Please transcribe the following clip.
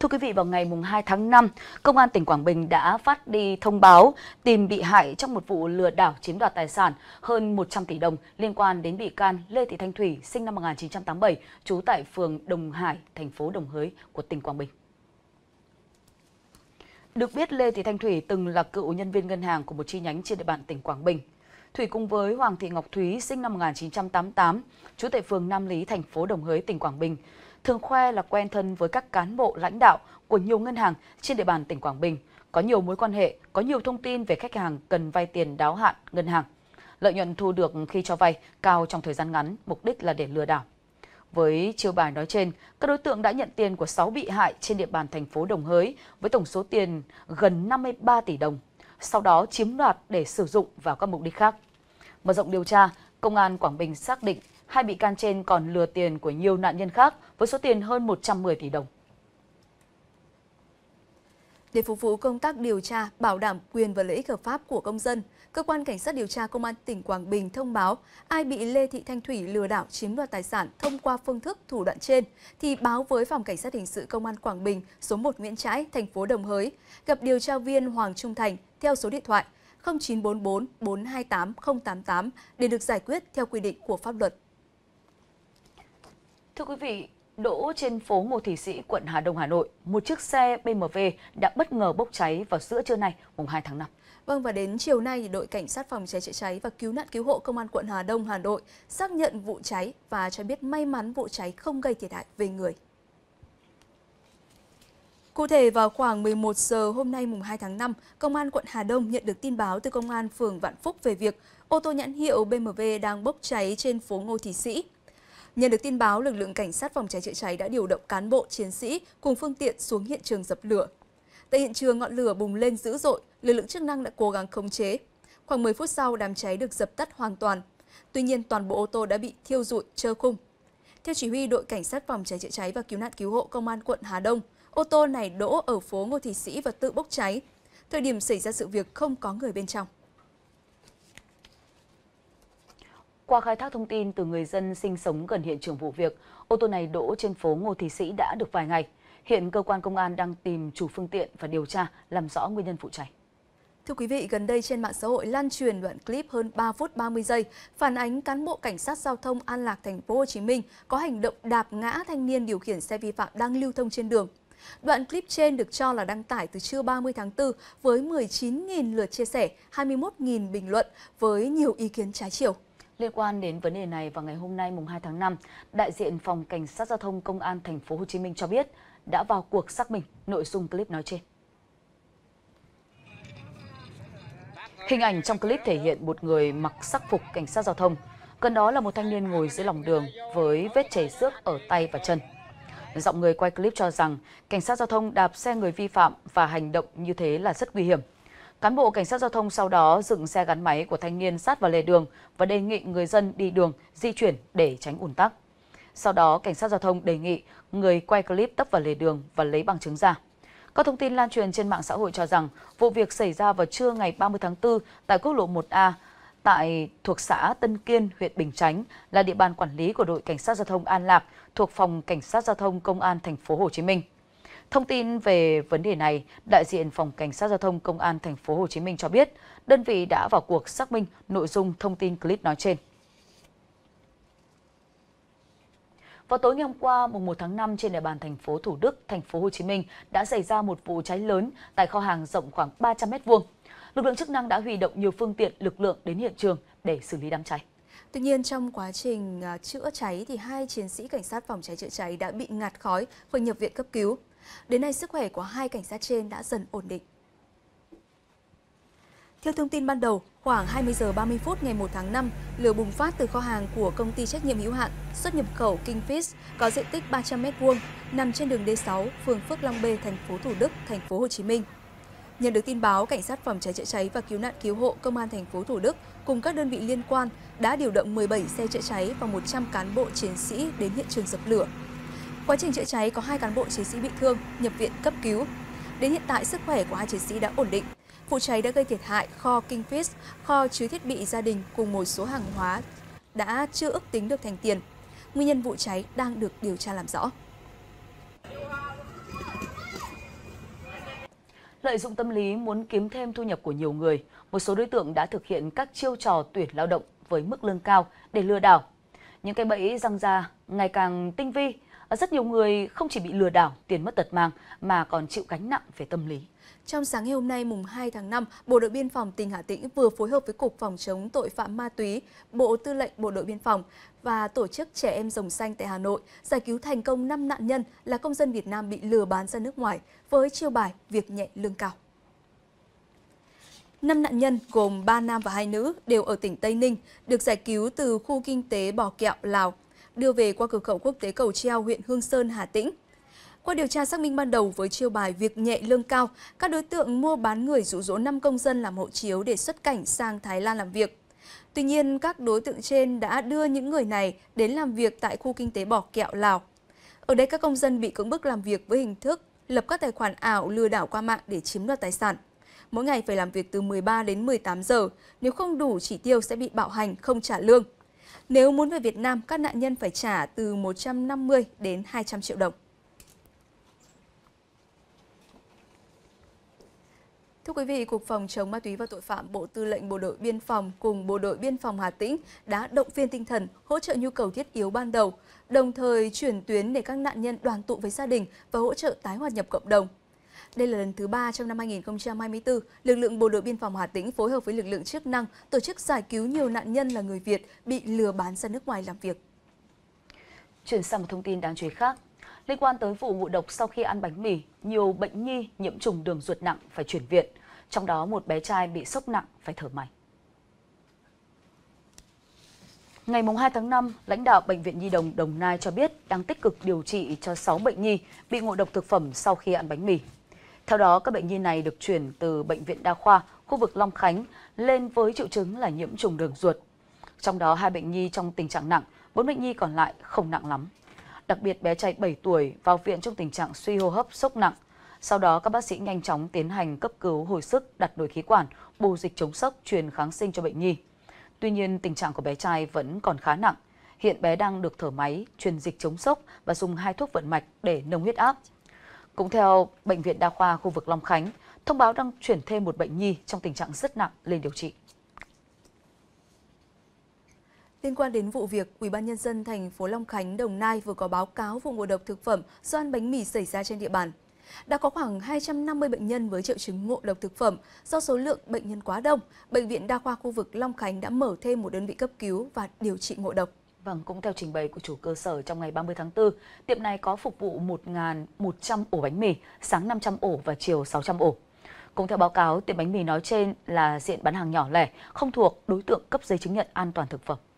Thưa quý vị, vào ngày 2 tháng 5, Công an tỉnh Quảng Bình đã phát đi thông báo tìm bị hại trong một vụ lừa đảo chiếm đoạt tài sản hơn 100 tỷ đồng liên quan đến bị can Lê Thị Thanh Thủy, sinh năm 1987, trú tại phường Đồng Hải, thành phố Đồng Hới của tỉnh Quảng Bình. Được biết, Lê Thị Thanh Thủy từng là cựu nhân viên ngân hàng của một chi nhánh trên địa bàn tỉnh Quảng Bình. Thủy cùng với Hoàng Thị Ngọc Thúy, sinh năm 1988, trú tại phường Nam Lý, thành phố Đồng Hới, tỉnh Quảng Bình, thường khoe là quen thân với các cán bộ lãnh đạo của nhiều ngân hàng trên địa bàn tỉnh Quảng Bình, có nhiều mối quan hệ, có nhiều thông tin về khách hàng cần vay tiền đáo hạn ngân hàng. Lợi nhuận thu được khi cho vay cao trong thời gian ngắn, mục đích là để lừa đảo. Với chiêu bài nói trên, các đối tượng đã nhận tiền của 6 bị hại trên địa bàn thành phố Đồng Hới với tổng số tiền gần 53 tỷ đồng, sau đó chiếm đoạt để sử dụng vào các mục đích khác. Mở rộng điều tra, Công an Quảng Bình xác định hai bị can trên còn lừa tiền của nhiều nạn nhân khác với số tiền hơn 110 tỷ đồng. Để phục vụ công tác điều tra, bảo đảm quyền và lợi ích hợp pháp của công dân, Cơ quan Cảnh sát điều tra Công an tỉnh Quảng Bình thông báo ai bị Lê Thị Thanh Thủy lừa đảo chiếm đoạt tài sản thông qua phương thức thủ đoạn trên thì báo với Phòng Cảnh sát Hình sự Công an Quảng Bình số 1 Nguyễn Trãi, thành phố Đồng Hới, gặp điều tra viên Hoàng Trung Thành theo số điện thoại 0944 428 088 để được giải quyết theo quy định của pháp luật. Thưa quý vị, đỗ trên phố Ngô Thị Sĩ, quận Hà Đông, Hà Nội, một chiếc xe BMW đã bất ngờ bốc cháy vào giữa trưa nay, mùng 2 tháng 5. Vâng và đến chiều nay, đội cảnh sát phòng cháy chữa cháy và cứu nạn cứu hộ công an quận Hà Đông, Hà Nội xác nhận vụ cháy và cho biết may mắn vụ cháy không gây thiệt hại về người. Cụ thể vào khoảng 11 giờ hôm nay mùng 2 tháng 5, công an quận Hà Đông nhận được tin báo từ công an phường Vạn Phúc về việc ô tô nhãn hiệu BMW đang bốc cháy trên phố Ngô Thị Sĩ. Nhận được tin báo, lực lượng cảnh sát phòng cháy chữa cháy đã điều động cán bộ, chiến sĩ cùng phương tiện xuống hiện trường dập lửa. Tại hiện trường ngọn lửa bùng lên dữ dội, lực lượng chức năng đã cố gắng khống chế. Khoảng 10 phút sau, đám cháy được dập tắt hoàn toàn. Tuy nhiên, toàn bộ ô tô đã bị thiêu rụi, trơ khung. Theo chỉ huy đội cảnh sát phòng cháy chữa cháy và cứu nạn cứu hộ công an quận Hà Đông, ô tô này đỗ ở phố Ngô Thị Sĩ và tự bốc cháy. Thời điểm xảy ra sự việc không có người bên trong. Qua khai thác thông tin từ người dân sinh sống gần hiện trường vụ việc, ô tô này đỗ trên phố Ngô Thị Sĩ đã được vài ngày. Hiện cơ quan công an đang tìm chủ phương tiện và điều tra làm rõ nguyên nhân vụ cháy. Thưa quý vị, gần đây trên mạng xã hội lan truyền đoạn clip hơn 3 phút 30 giây phản ánh cán bộ cảnh sát giao thông An Lạc thành phố Hồ Chí Minh có hành động đạp ngã thanh niên điều khiển xe vi phạm đang lưu thông trên đường. Đoạn clip trên được cho là đăng tải từ trưa 30 tháng 4 với 19.000 lượt chia sẻ, 21.000 bình luận với nhiều ý kiến trái chiều. Liên quan đến vấn đề này vào ngày hôm nay mùng 2 tháng 5, đại diện phòng cảnh sát giao thông công an thành phố Hồ Chí Minh cho biết đã vào cuộc xác minh nội dung clip nói trên. Hình ảnh trong clip thể hiện một người mặc sắc phục cảnh sát giao thông, gần đó là một thanh niên ngồi dưới lòng đường với vết chảy xước ở tay và chân. Giọng người quay clip cho rằng cảnh sát giao thông đạp xe người vi phạm và hành động như thế là rất nguy hiểm. Cán bộ cảnh sát giao thông sau đó dừng xe gắn máy của thanh niên sát vào lề đường và đề nghị người dân đi đường di chuyển để tránh ùn tắc. Sau đó, cảnh sát giao thông đề nghị người quay clip tấp vào lề đường và lấy bằng chứng ra. Các thông tin lan truyền trên mạng xã hội cho rằng vụ việc xảy ra vào trưa ngày 30 tháng 4 tại quốc lộ 1A tại thuộc xã Tân Kiên, huyện Bình Chánh là địa bàn quản lý của đội cảnh sát giao thông An Lạc thuộc phòng cảnh sát giao thông công an thành phố Hồ Chí Minh. Thông tin về vấn đề này, đại diện Phòng Cảnh sát Giao thông Công an Thành phố Hồ Chí Minh cho biết, đơn vị đã vào cuộc xác minh nội dung thông tin clip nói trên. Vào tối ngày hôm qua, mùng 1 tháng 5 trên địa bàn thành phố Thủ Đức, thành phố Hồ Chí Minh đã xảy ra một vụ cháy lớn tại kho hàng rộng khoảng 300 m2. Lực lượng chức năng đã huy động nhiều phương tiện, lực lượng đến hiện trường để xử lý đám cháy. Tuy nhiên trong quá trình à, chữa cháy thì hai chiến sĩ cảnh sát phòng cháy chữa cháy đã bị ngạt khói phải nhập viện cấp cứu. Đến nay, sức khỏe của hai cảnh sát trên đã dần ổn định. Theo thông tin ban đầu, khoảng 20 giờ 30 phút ngày 1 tháng 5, lửa bùng phát từ kho hàng của công ty trách nhiệm hữu hạn xuất nhập khẩu Kingfish có diện tích 300 m2 nằm trên đường D6, phường Phước Long B, thành phố Thủ Đức, thành phố Hồ Chí Minh. Nhận được tin báo, cảnh sát phòng cháy chữa cháy và cứu nạn cứu hộ công an thành phố Thủ Đức cùng các đơn vị liên quan đã điều động 17 xe chữa cháy và 100 cán bộ chiến sĩ đến hiện trường dập lửa, Quá trình chữa cháy có hai cán bộ chiến sĩ bị thương, nhập viện cấp cứu. Đến hiện tại, sức khỏe của hai chiến sĩ đã ổn định. Vụ cháy đã gây thiệt hại kho Kingfish, kho chứa thiết bị gia đình cùng một số hàng hóa đã chưa ước tính được thành tiền. Nguyên nhân vụ cháy đang được điều tra làm rõ. Lợi dụng tâm lý muốn kiếm thêm thu nhập của nhiều người, một số đối tượng đã thực hiện các chiêu trò tuyển lao động với mức lương cao để lừa đảo. Những cái bẫy răng ra ngày càng tinh vi, rất nhiều người không chỉ bị lừa đảo tiền mất tật mang mà còn chịu gánh nặng về tâm lý. Trong sáng ngày hôm nay mùng 2 tháng 5, Bộ đội Biên phòng tỉnh Hà Tĩnh vừa phối hợp với Cục Phòng chống tội phạm ma túy, Bộ Tư lệnh Bộ đội Biên phòng và tổ chức Trẻ em Rồng Xanh tại Hà Nội giải cứu thành công 5 nạn nhân là công dân Việt Nam bị lừa bán ra nước ngoài với chiêu bài việc nhẹ lương cao. Năm nạn nhân gồm 3 nam và 2 nữ đều ở tỉnh Tây Ninh, được giải cứu từ khu kinh tế Bò Kẹo, Lào đưa về qua cửa khẩu quốc tế Cầu Treo, huyện Hương Sơn, Hà Tĩnh. Qua điều tra xác minh ban đầu với chiêu bài việc nhẹ lương cao, các đối tượng mua bán người rụ rỗ 5 công dân làm hộ chiếu để xuất cảnh sang Thái Lan làm việc. Tuy nhiên, các đối tượng trên đã đưa những người này đến làm việc tại khu kinh tế Bỏ Kẹo, Lào. Ở đây các công dân bị cưỡng bức làm việc với hình thức lập các tài khoản ảo lừa đảo qua mạng để chiếm đoạt tài sản. Mỗi ngày phải làm việc từ 13 đến 18 giờ, nếu không đủ chỉ tiêu sẽ bị bạo hành, không trả lương. Nếu muốn về Việt Nam, các nạn nhân phải trả từ 150 đến 200 triệu đồng. Thưa quý vị, Cục Phòng chống ma túy và tội phạm Bộ Tư lệnh Bộ đội Biên phòng cùng Bộ đội Biên phòng Hà Tĩnh đã động viên tinh thần, hỗ trợ nhu cầu thiết yếu ban đầu, đồng thời chuyển tuyến để các nạn nhân đoàn tụ với gia đình và hỗ trợ tái hòa nhập cộng đồng. Đây là lần thứ ba trong năm 2024, lực lượng Bộ đội Biên phòng Hà Tĩnh phối hợp với lực lượng chức năng tổ chức giải cứu nhiều nạn nhân là người Việt bị lừa bán ra nước ngoài làm việc. Chuyển sang một thông tin đáng chú ý khác. Liên quan tới vụ ngộ độc sau khi ăn bánh mì, nhiều bệnh nhi nhiễm trùng đường ruột nặng phải chuyển viện. Trong đó một bé trai bị sốc nặng phải thở máy. Ngày 2 tháng 5, lãnh đạo Bệnh viện Nhi đồng Đồng Nai cho biết đang tích cực điều trị cho 6 bệnh nhi bị ngộ độc thực phẩm sau khi ăn bánh mì. Theo đó, các bệnh nhi này được chuyển từ Bệnh viện Đa khoa khu vực Long Khánh lên với triệu chứng là nhiễm trùng đường ruột. Trong đó, hai bệnh nhi trong tình trạng nặng, bốn bệnh nhi còn lại không nặng lắm. Đặc biệt, bé trai 7 tuổi vào viện trong tình trạng suy hô hấp sốc nặng. Sau đó, các bác sĩ nhanh chóng tiến hành cấp cứu hồi sức, đặt nội khí quản, bù dịch chống sốc, truyền kháng sinh cho bệnh nhi. Tuy nhiên, tình trạng của bé trai vẫn còn khá nặng. Hiện bé đang được thở máy, truyền dịch chống sốc và dùng hai thuốc vận mạch để nâng huyết áp. Cũng theo Bệnh viện Đa khoa khu vực Long Khánh, thông báo đang chuyển thêm một bệnh nhi trong tình trạng rất nặng lên điều trị. Liên quan đến vụ việc, Ủy ban nhân dân thành phố Long Khánh, Đồng Nai vừa có báo cáo vụ ngộ độc thực phẩm do ăn bánh mì xảy ra trên địa bàn. Đã có khoảng 250 bệnh nhân với triệu chứng ngộ độc thực phẩm. Do số lượng bệnh nhân quá đông, Bệnh viện Đa khoa khu vực Long Khánh đã mở thêm một đơn vị cấp cứu và điều trị ngộ độc. Vâng, cũng theo trình bày của chủ cơ sở trong ngày 30 tháng 4, tiệm này có phục vụ 1.100 ổ bánh mì, sáng 500 ổ và chiều 600 ổ. Cũng theo báo cáo, tiệm bánh mì nói trên là diện bán hàng nhỏ lẻ, không thuộc đối tượng cấp giấy chứng nhận an toàn thực phẩm.